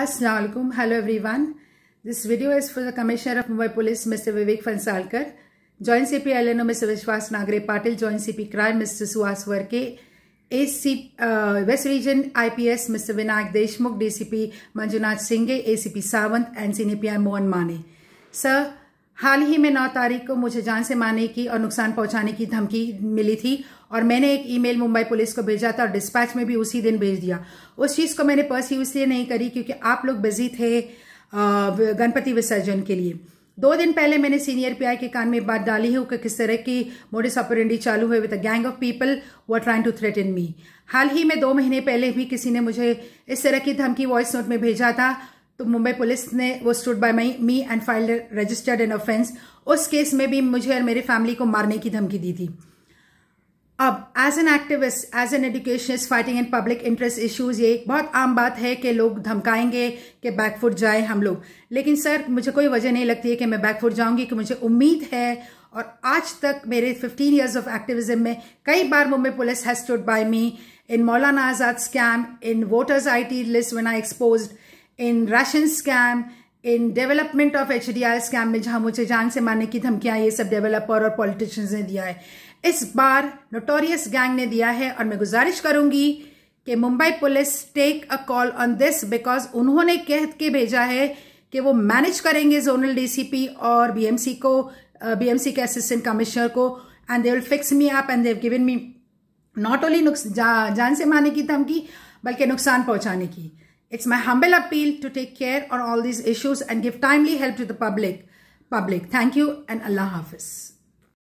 Aslam hello everyone this video is for the commissioner of Mumbai police mister Vivek Phansalkar joint C P L N O mister Vishwas Nangare Patil joint C P crime mister Suhas Warke A C west region I P S mister Vinayak Deshmukh D C P Manjunath Singe A C P Sawant and senior P I Mohan Mane sir हाल ही में नौ तारीख को मुझे जान से मारने की और नुकसान पहुंचाने की धमकी मिली थी और मैंने एक ईमेल मुंबई पुलिस को भेजा था और डिस्पैच में भी उसी दिन भेज दिया उस चीज़ को मैंने पर्स इसलिए नहीं करी क्योंकि आप लोग बिजी थे गणपति विसर्जन के लिए दो दिन पहले मैंने सीनियर पीआई के कान में बात डाली है कि किस तरह की मोडिस ऑपरेंडी चालू हुए with a gang of people वो ट्राइंग टू थ्रेट मी हाल ही में दो महीने पहले भी किसी ने मुझे इस तरह की धमकी वॉइस नोट में भेजा था तो मुंबई पुलिस ने वो stood by my me and file registered an offence उस केस में भी मुझे और मेरी फैमिली को मारने की धमकी दी थी अब as an activist as an educationist fighting in public interest issues ये एक बहुत आम बात है कि लोग धमकाएंगे कि बैकफुट जाए हम लोग लेकिन सर मुझे कोई वजह नहीं लगती है कि मैं बैकफुट जाऊंगी कि मुझे उम्मीद है और आज तक मेरे 15 इयर्स ऑफ एक्टिविज्म में कई बार Mumbai police has stood by me in Maulana Azad scam in voters I T list when I exposed in ration scam in development of H D scam में जहां मुझे जान से मारने की धमकियां ये सब डेवलपर और पॉलिटिशियंस ने दिया है इस बार नोटोरियस गैंग ने दिया है और मैं गुजारिश करूंगी कि Mumbai police take a call on this because उन्होंने कह के भेजा है कि वो मैनेज करेंगे जोनल डीसीपी और बीएमसी को बीएमसी के असिस्टेंट कमिश्नर को and they will fix me up and they've given me not only जान से मारने की धमकी बल्कि नुकसान पहुंचाने की It's my humble appeal to take care on all these issues and give timely help to the public. Public. Thank you and Allah Hafiz.